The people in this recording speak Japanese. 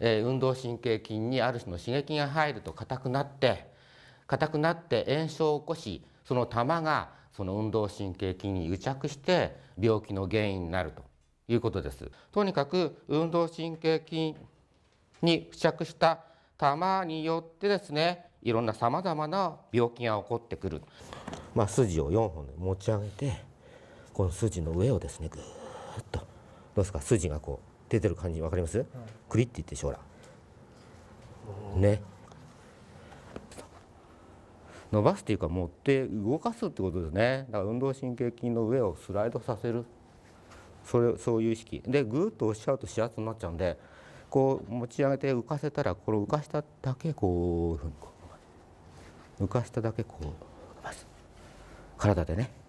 え運動神経筋にある種の刺激が入ると硬くなって硬くなって炎症を起こしその玉がその運動神経筋に癒着して病気の原因になるということです。とにかく運動神経筋に付着した玉によってですねいろんなさまざまな病気が起こってくる、まあ、筋を4本で持ち上げてこの筋の上をですねぐっとどうですか筋がこう出てる感じ分かります、はい、クリって言ってしょほらね伸ばすっていうか持って動かすってことですねだから運動神経筋の上をスライドさせるそれそういう意識でぐーっと押しちゃうと指圧になっちゃうんでこう持ち上げて浮かせたらこれ浮かしただけこういうにこう浮かしただけこう体でね。